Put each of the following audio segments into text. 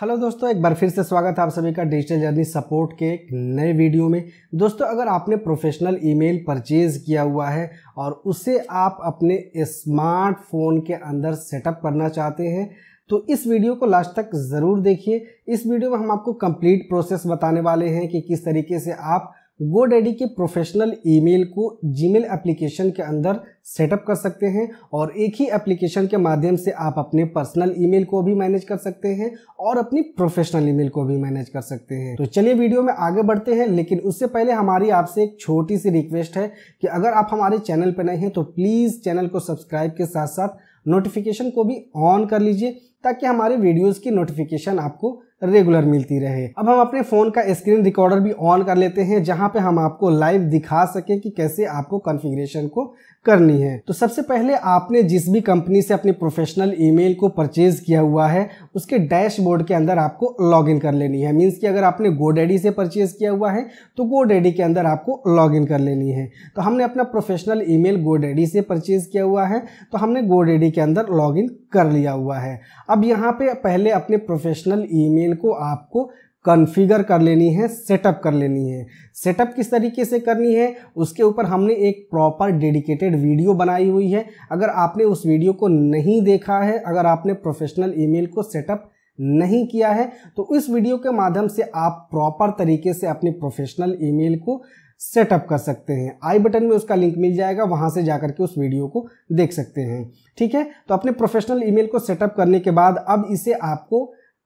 hello दोस्तों एक बार फिर से स्वागत है आप सभी का डिजिटल जर्नी सपोर्ट के एक नए वीडियो में दोस्तों अगर आपने प्रोफेशनल ईमेल परचेज़ किया हुआ है और उसे आप अपने स्मार्टफोन के अंदर सेटअप करना चाहते हैं तो इस वीडियो को लास्ट तक ज़रूर देखिए इस वीडियो में हम आपको कंप्लीट प्रोसेस बताने वाले हैं कि किस तरीके से आप गोडेडी के प्रोफेशनल ईमेल को जीमेल एप्लीकेशन के अंदर सेटअप कर सकते हैं और एक ही एप्लीकेशन के माध्यम से आप अपने पर्सनल ईमेल को भी मैनेज कर सकते हैं और अपनी प्रोफेशनल ईमेल को भी मैनेज कर सकते हैं तो चलिए वीडियो में आगे बढ़ते हैं लेकिन उससे पहले हमारी आपसे एक छोटी सी रिक्वेस्ट है कि अगर आप हमारे चैनल पर नहीं हैं तो प्लीज़ चैनल को सब्सक्राइब के साथ साथ नोटिफिकेशन को भी ऑन कर लीजिए ताकि हमारे वीडियोज़ की नोटिफिकेशन आपको रेगुलर मिलती रहे अब हम अपने फ़ोन का स्क्रीन रिकॉर्डर भी ऑन कर लेते हैं जहाँ पे हम आपको लाइव दिखा सके कि कैसे आपको कॉन्फ़िगरेशन को करनी है तो सबसे पहले आपने जिस भी कंपनी से अपने प्रोफेशनल ईमेल को परचेज किया हुआ है उसके डैशबोर्ड के अंदर आपको लॉगिन कर लेनी है मीन्स कि अगर आपने गोडेडी से परचेज किया हुआ है तो गोडेडी के अंदर आपको लॉगिन कर लेनी है तो हमने अपना प्रोफेशनल ईमेल गोडेडी से परचेज किया हुआ है तो हमने गोडेडी के अंदर लॉगिन कर लिया हुआ है अब यहाँ पे पहले अपने प्रोफेशनल ईमेल को आपको कॉन्फ़िगर कर लेनी है सेटअप कर लेनी है सेटअप किस तरीके से करनी है उसके ऊपर हमने एक प्रॉपर डेडिकेटेड वीडियो बनाई हुई है अगर आपने उस वीडियो को नहीं देखा है अगर आपने प्रोफेशनल ईमेल को सेटअप नहीं किया है तो इस वीडियो के माध्यम से आप प्रॉपर तरीके से अपने प्रोफेशनल ईमेल को सेटअप कर सकते हैं आई बटन में उसका लिंक मिल जाएगा वहां से जाकर के उस वीडियो को देख सकते हैं ठीक है तो अपने प्रोफेशनल ईमेल को सेटअप करने के बाद अब इसे आपको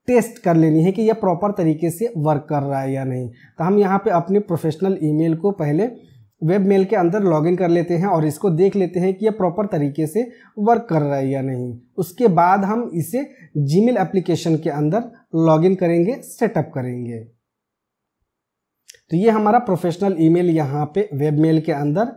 टेस्ट कर लेनी है कि यह प्रॉपर तरीके से वर्क कर रहा है या नहीं तो हम यहाँ पे अपने प्रोफेशनल ईमेल को पहले वेब मेल के अंदर लॉगिन कर लेते हैं और इसको देख लेते हैं कि यह प्रॉपर तरीके से वर्क कर रहा है या नहीं उसके बाद हम इसे जीमेल एप्लीकेशन के अंदर लॉगिन करेंगे सेटअप करेंगे तो ये हमारा प्रोफेशनल ईमेल यहाँ पे वेब मेल के अंदर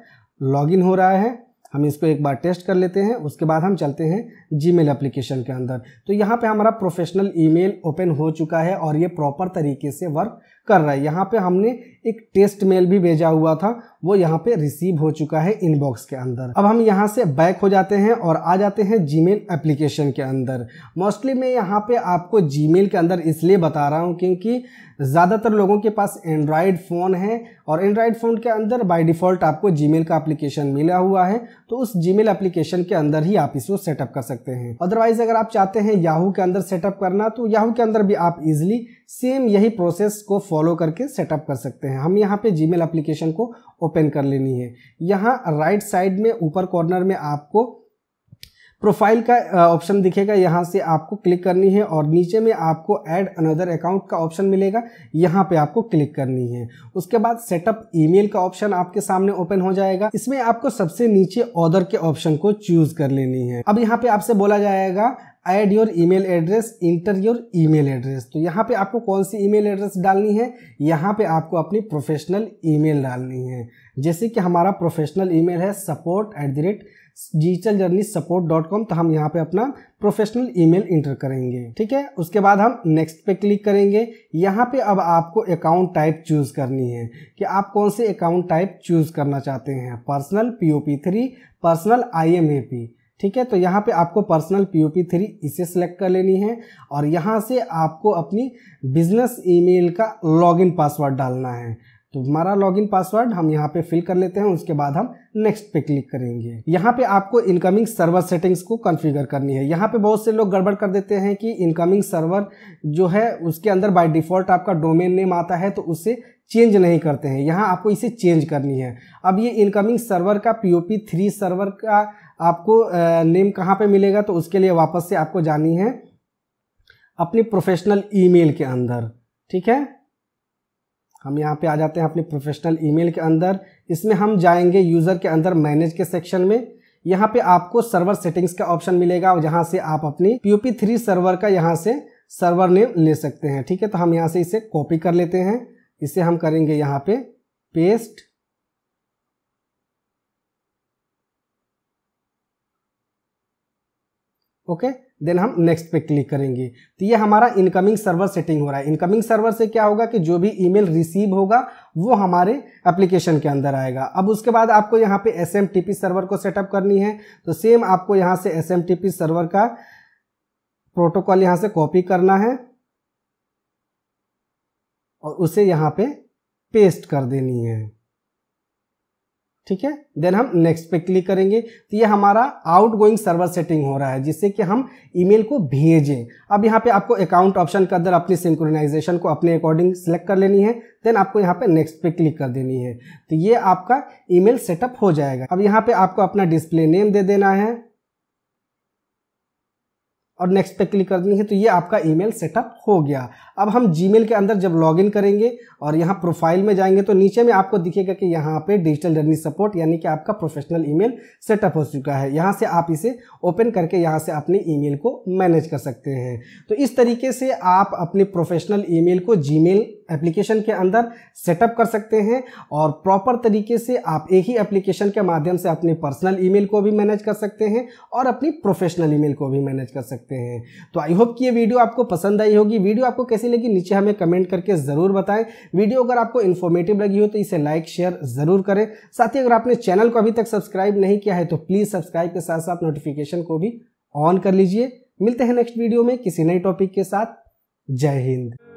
लॉगिन हो रहा है हम इसको एक बार टेस्ट कर लेते हैं उसके बाद हम चलते हैं जीमेल एप्लीकेशन के अंदर तो यहाँ पे हमारा प्रोफेशनल ईमेल ओपन हो चुका है और ये प्रॉपर तरीके से वर्क कर रहा है यहाँ पे हमने एक टेस्ट मेल भी भेजा हुआ था वो यहाँ पे रिसीव हो चुका है इनबॉक्स के अंदर अब हम यहाँ से बैक हो जाते हैं और आ जाते हैं जीमेल एप्लीकेशन के अंदर मोस्टली मैं यहाँ पे आपको जीमेल के अंदर इसलिए बता रहा हूँ क्योंकि ज़्यादातर लोगों के पास एंड्रॉयड फ़ोन है और एंड्रॉयड फ़ोन के अंदर बाय डिफ़ॉल्ट आपको जीमेल का एप्लीकेशन मिला हुआ है तो उस जीमेल एप्लीकेशन के अंदर ही आप इसको सेटअप कर सकते हैं अदरवाइज़ अगर आप चाहते हैं याहू के अंदर सेटअप करना तो याहू के अंदर भी आप इजिली सेम यही प्रोसेस को फॉलो करके सेटअप कर सकते हैं हम यहाँ पे जी एप्लीकेशन को ओपन कर लेनी है यहाँ राइट साइड में ऊपर कॉर्नर में आपको प्रोफाइल का ऑप्शन दिखेगा यहाँ से आपको क्लिक करनी है और नीचे में आपको ऐड अनदर अकाउंट का ऑप्शन मिलेगा यहाँ पे आपको क्लिक करनी है उसके बाद सेटअप ईमेल का ऑप्शन आपके सामने ओपन हो जाएगा इसमें आपको सबसे नीचे ऑर्डर के ऑप्शन को चूज कर लेनी है अब यहाँ पे आपसे बोला जाएगा add your email address enter your email address तो यहाँ पे आपको कौन सी ईमेल एड्रेस डालनी है यहाँ पे आपको अपनी प्रोफेशनल ईमेल डालनी है जैसे कि हमारा प्रोफेशनल ईमेल है support at the rate digital journey support dot com तो हम यहाँ पे अपना प्रोफेशनल ईमेल इंटर करेंगे ठीक है उसके बाद हम नेक्स्ट पे क्लिक करेंगे यहाँ पे अब आपको अकाउंट टाइप चूज करनी है कि आप कौन से अकाउंट टाइप चूज करना चाहते हैं personal P O P three personal I M A P ठीक है तो यहाँ पे आपको personal P O P three इसे सिलेक्ट कर लेनी है और यहाँ से आपको अपनी बिजनेस ईमेल का लॉगिन पासवर्ड डालना है तो हमारा लॉगिन पासवर्ड हम यहाँ पे फिल कर लेते हैं उसके बाद हम नेक्स्ट पे क्लिक करेंगे यहाँ पे आपको इनकमिंग सर्वर सेटिंग्स को कॉन्फ़िगर करनी है यहाँ पे बहुत से लोग गड़बड़ कर देते हैं कि इनकमिंग सर्वर जो है उसके अंदर बाय डिफ़ॉल्ट आपका डोमेन नेम आता है तो उसे चेंज नहीं करते हैं यहाँ आपको इसे चेंज करनी है अब ये इनकमिंग सर्वर का P O P three server का आपको नेम कहाँ पे मिलेगा तो उसके लिए वापस से आपको जानी है अपनी प्रोफेशनल ईमेल के अंदर ठीक है हम यहाँ पे आ जाते हैं अपने प्रोफेशनल ईमेल के अंदर इसमें हम जाएंगे यूज़र के अंदर मैनेज के सेक्शन में यहाँ पे आपको सर्वर सेटिंग्स का ऑप्शन मिलेगा और यहाँ से आप अपनी पी थ्री सर्वर का यहाँ से सर्वर नेम ले सकते हैं ठीक है तो हम यहाँ से इसे कॉपी कर लेते हैं इसे हम करेंगे यहाँ पे पेस्ट ओके देन हम नेक्स्ट पे क्लिक करेंगे तो ये हमारा इनकमिंग सर्वर सेटिंग हो रहा है इनकमिंग सर्वर से क्या होगा कि जो भी ईमेल रिसीव होगा वो हमारे एप्लीकेशन के अंदर आएगा अब उसके बाद आपको यहाँ पे एस सर्वर को सेटअप करनी है तो सेम आपको यहाँ से एस सर्वर का प्रोटोकॉल यहाँ से कॉपी करना है और उसे यहाँ पे पेस्ट कर देनी है ठीक है देन हम नेक्स्ट पे क्लिक करेंगे तो ये हमारा आउट गोइंग सर्वर सेटिंग हो रहा है जिससे कि हम ईमेल को भेजें अब यहाँ पे आपको अकाउंट ऑप्शन के अंदर अपनी सिंक्रोनाइजेशन को अपने अकॉर्डिंग सेलेक्ट कर लेनी है देन आपको यहाँ पे नेक्स्ट पे क्लिक कर देनी है तो ये आपका ईमेल सेटअप हो जाएगा अब यहाँ पे आपको अपना डिस्प्ले नेम दे देना है और नेक्स्ट पे क्लिक कर देंगे तो ये आपका ईमेल सेटअप हो गया अब हम जीमेल के अंदर जब लॉगिन करेंगे और यहाँ प्रोफाइल में जाएंगे तो नीचे में आपको दिखेगा कि यहाँ पे डिजिटल जर्नी सपोर्ट यानी कि आपका प्रोफेशनल ईमेल सेटअप हो चुका है यहाँ से आप इसे ओपन करके यहाँ से अपने ईमेल को मैनेज कर सकते हैं तो इस तरीके से आप अपने प्रोफेशनल ई को जी एप्लीकेशन के अंदर सेटअप कर सकते हैं और प्रॉपर तरीके से आप एक ही एप्लीकेशन के माध्यम से अपने पर्सनल ईमेल को भी मैनेज कर सकते हैं और अपनी प्रोफेशनल ईमेल को भी मैनेज कर सकते हैं तो आई होप कि ये वीडियो आपको पसंद आई होगी वीडियो आपको कैसी लगी नीचे हमें कमेंट करके ज़रूर बताएं वीडियो अगर आपको इन्फॉर्मेटिव लगी हो तो इसे लाइक शेयर ज़रूर करें साथ ही अगर आपने चैनल को अभी तक सब्सक्राइब नहीं किया है तो प्लीज़ सब्सक्राइब के साथ साथ नोटिफिकेशन को भी ऑन कर लीजिए मिलते हैं नेक्स्ट वीडियो में किसी नए टॉपिक के साथ जय हिंद